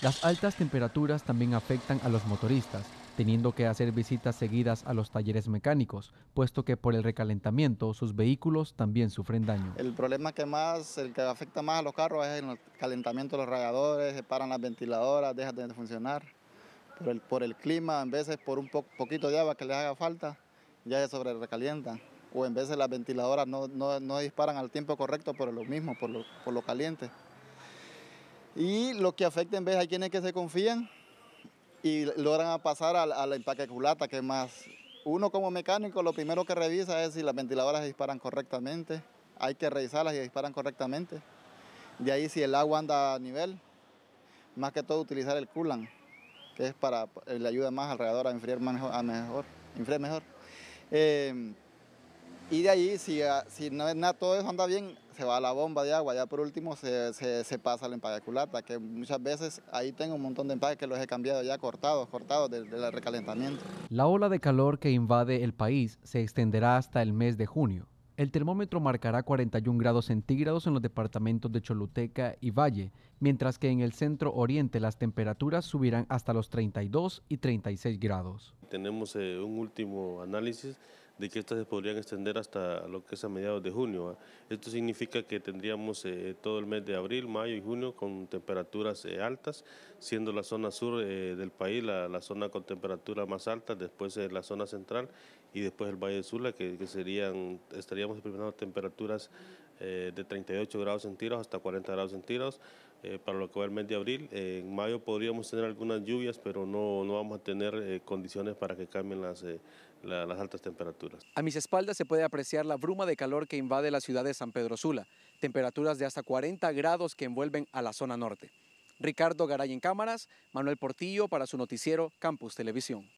Las altas temperaturas también afectan a los motoristas, teniendo que hacer visitas seguidas a los talleres mecánicos, puesto que por el recalentamiento sus vehículos también sufren daño. El problema que más, el que afecta más a los carros es el calentamiento de los radiadores, se paran las ventiladoras, dejan de funcionar. Por el, por el clima, en veces por un poquito de agua que les haga falta, ya se sobre recalientan. O en veces las ventiladoras no, disparan al tiempo correcto por lo mismo, por lo caliente. Y lo que afecten, vez Hay quienes que se confían y logran pasar al empaque empaque culata que más uno como mecánico lo primero que revisa es si las ventiladoras disparan correctamente. Hay que revisarlas y disparan correctamente. De ahí si el agua anda a nivel, más que todo utilizar el coolant, que es para le ayuda más alrededor a enfriar mejor, a mejor, mejor. Eh, y de ahí, si, ah, si no, nada, todo eso anda bien, se va a la bomba de agua. Ya por último se, se, pasa el empaque culata, que muchas veces ahí tengo un montón de empaques que los he cambiado ya cortados, cortados del, recalentamiento. La ola de calor que invade el país se extenderá hasta el mes de junio. El termómetro marcará 41 grados centígrados en los departamentos de Choluteca y Valle, mientras que en el centro oriente las temperaturas subirán hasta los 32 y 36 grados. Tenemos eh, un último análisis de que estas se podrían extender hasta lo que es a mediados de junio. Esto significa que tendríamos eh, todo el mes de abril, mayo y junio con temperaturas eh, altas, siendo la zona sur eh, del país la, zona con temperatura más alta, después la zona central y después el Valle de Sula, que, que serían, estaríamos experimentando temperaturas de 38 grados centígrados hasta 40 grados centígrados. para lo que va el mes de abril. en mayo podríamos tener algunas lluvias, pero no, no vamos a tener condiciones para que cambien las, las altas temperaturas. A mis espaldas se puede apreciar la bruma de calor que invade la ciudad de San Pedro Sula, temperaturas de hasta 40 grados que envuelven a la zona norte. Ricardo Garay en cámaras, Manuel Portillo para su noticiero Campus Televisión.